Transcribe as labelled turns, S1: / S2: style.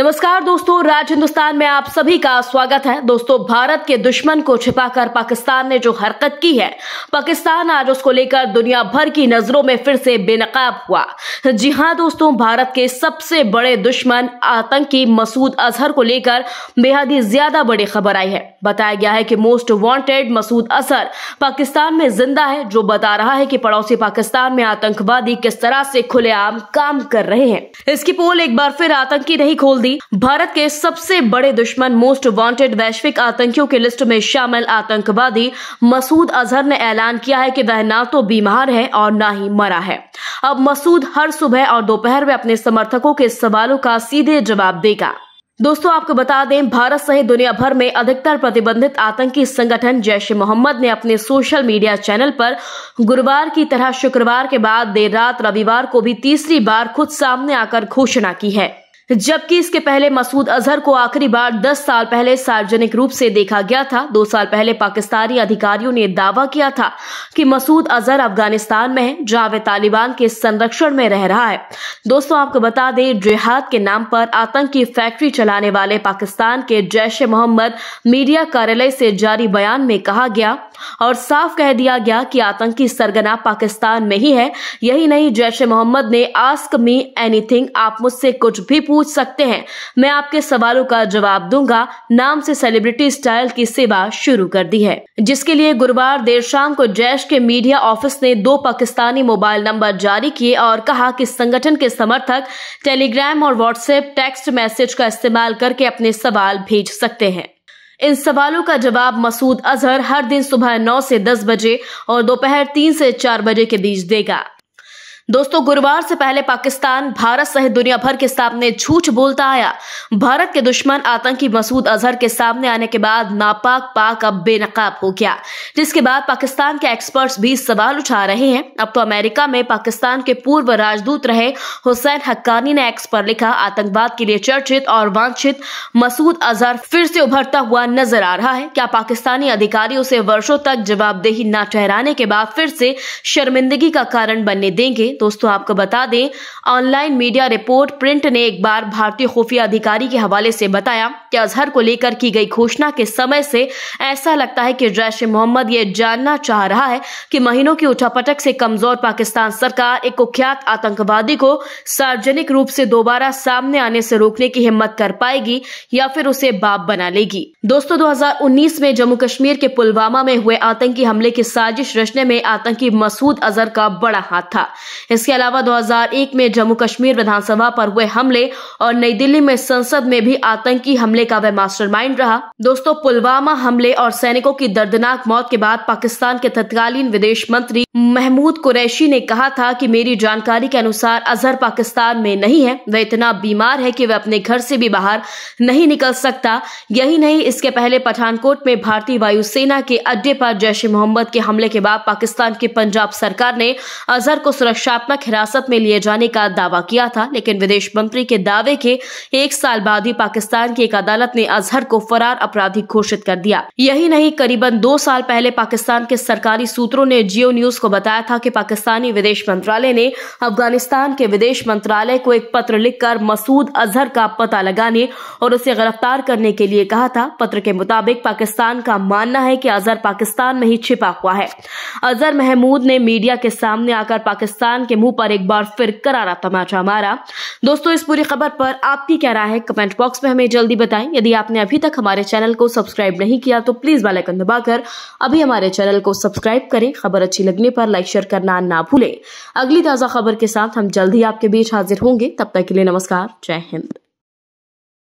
S1: नमस्कार दोस्तों राज हिंदुस्तान में आप सभी का स्वागत है दोस्तों भारत के दुश्मन को छिपाकर पाकिस्तान ने जो हरकत की है पाकिस्तान आज उसको लेकर दुनिया भर की नजरों में फिर से बेनकाब हुआ जी हाँ दोस्तों भारत के सबसे बड़े दुश्मन आतंकी मसूद अजहर को लेकर बेहद ही ज्यादा बड़ी खबर आई है बताया गया है कि मोस्ट वांटेड मसूद अजहर पाकिस्तान में जिंदा है जो बता रहा है कि पड़ोसी पाकिस्तान में आतंकवादी किस तरह से खुलेआम काम कर रहे हैं इसकी पोल एक बार फिर आतंकी नहीं खोल दी दी भारत के सबसे बड़े दुश्मन मोस्ट वांटेड वैश्विक आतंकियों की लिस्ट में शामिल आतंकवादी मसूद अजहर ने ऐलान किया है कि वह ना तो बीमार है और ना ही मरा है अब मसूद हर सुबह और दोपहर में अपने समर्थकों के सवालों का सीधे जवाब देगा दोस्तों आपको बता दें भारत सहित दुनिया भर में अधिकतर प्रतिबंधित आतंकी संगठन जैश ए मोहम्मद ने अपने सोशल मीडिया चैनल पर गुरुवार की तरह शुक्रवार के बाद देर रात रविवार को भी तीसरी बार खुद सामने आकर घोषणा की है जबकि इसके पहले मसूद अजहर को आखिरी बार 10 साल पहले सार्वजनिक रूप से देखा गया था दो साल पहले पाकिस्तानी अधिकारियों ने दावा किया था कि मसूद अजहर अफगानिस्तान में है जहां वे तालिबान के संरक्षण में रह रहा है दोस्तों आपको बता दें जिहाद के नाम पर आतंकी फैक्ट्री चलाने वाले पाकिस्तान के जैश मोहम्मद मीडिया कार्यालय से जारी बयान में कहा गया और साफ कह दिया गया कि आतंकी सरगना पाकिस्तान में ही है यही नहीं जैश मोहम्मद ने आस्क मी एनीथिंग आप मुझसे कुछ भी पूछ सकते हैं मैं आपके सवालों का जवाब दूंगा नाम से सेलिब्रिटी स्टाइल की सेवा शुरू कर दी है जिसके लिए गुरुवार देर शाम को जैश के मीडिया ऑफिस ने दो पाकिस्तानी मोबाइल नंबर जारी किए और कहा कि संगठन के समर्थक टेलीग्राम और व्हाट्सएप टेक्स्ट मैसेज का इस्तेमाल करके अपने सवाल भेज सकते हैं इन सवालों का जवाब मसूद अजहर हर दिन सुबह नौ से दस बजे और दोपहर तीन से चार बजे के बीच देगा दोस्तों गुरुवार से पहले पाकिस्तान भारत सहित दुनिया भर के सामने झूठ बोलता आया भारत के दुश्मन आतंकी मसूद अजहर के सामने आने के बाद नापाक पाक अब बेनकाब हो गया जिसके बाद पाकिस्तान के एक्सपर्ट्स भी सवाल उठा रहे हैं अब तो अमेरिका में पाकिस्तान के पूर्व राजदूत रहे हुसैन हक्कानी ने एक्स पर लिखा आतंकवाद के लिए चर्चित और वांछित मसूद अजहर फिर से उभरता हुआ नजर आ रहा है क्या पाकिस्तानी अधिकारी उसे वर्षो तक जवाबदेही न ठहराने के बाद फिर से शर्मिंदगी का कारण बनने देंगे दोस्तों आपको बता दें ऑनलाइन मीडिया रिपोर्ट प्रिंट ने एक बार भारतीय खुफिया अधिकारी के हवाले से बताया कि अजहर को लेकर की गई घोषणा के समय से ऐसा लगता है कि जैश मोहम्मद ये जानना चाह रहा है कि महीनों की उठापटक से कमजोर पाकिस्तान सरकार एक कुख्यात आतंकवादी को सार्वजनिक रूप से दोबारा सामने आने से रोकने की हिम्मत कर पाएगी या फिर उसे बाप बना लेगी दोस्तों 2019 में जम्मू कश्मीर के पुलवामा में हुए आतंकी हमले की साजिश रचने में आतंकी मसूद अजहर का बड़ा हाथ था इसके अलावा 2001 में जम्मू कश्मीर विधानसभा पर हुए हमले और नई दिल्ली में संसद में भी आतंकी हमले का वह मास्टरमाइंड रहा दोस्तों पुलवामा हमले और सैनिकों की दर्दनाक मौत के बाद पाकिस्तान के तत्कालीन विदेश मंत्री महमूद कुरैशी ने कहा था कि मेरी जानकारी के अनुसार अजहर पाकिस्तान में नहीं है वह इतना बीमार है कि वह अपने घर से भी बाहर नहीं निकल सकता यही नहीं इसके पहले पठानकोट में भारतीय वायुसेना के अड्डे पर जैश ए मोहम्मद के हमले के बाद पाकिस्तान की पंजाब सरकार ने अजहर को सुरक्षा भावनात्मक हिरासत में लिए जाने का दावा किया था लेकिन विदेश मंत्री के दावे के एक साल बाद ही पाकिस्तान की एक अदालत ने अजहर को फरार अपराधी घोषित कर दिया यही नहीं करीबन दो साल पहले पाकिस्तान के सरकारी सूत्रों ने जियो न्यूज को बताया था कि पाकिस्तानी विदेश मंत्रालय ने अफगानिस्तान के विदेश मंत्रालय को एक पत्र लिखकर मसूद अजहर का पता लगाने और उसे गिरफ्तार करने के लिए कहा था पत्र के मुताबिक पाकिस्तान का मानना है कि अजहर पाकिस्तान में ही छिपा हुआ है अजहर महमूद ने मीडिया के सामने आकर पाकिस्तान के मुंह पर एक बार फिर करारा तमाचा मारा दोस्तों इस पूरी खबर पर आपकी क्या राय है कमेंट बॉक्स में हमें जल्दी बताएं यदि आपने अभी तक हमारे चैनल को सब्सक्राइब नहीं किया तो प्लीज बेलाइकन दबाकर अभी हमारे चैनल को सब्सक्राइब करें खबर अच्छी लगने पर लाइक शेयर करना ना भूलें अगली ताजा खबर के साथ हम जल्द ही आपके बीच हाजिर होंगे तब तक के लिए नमस्कार जय हिंद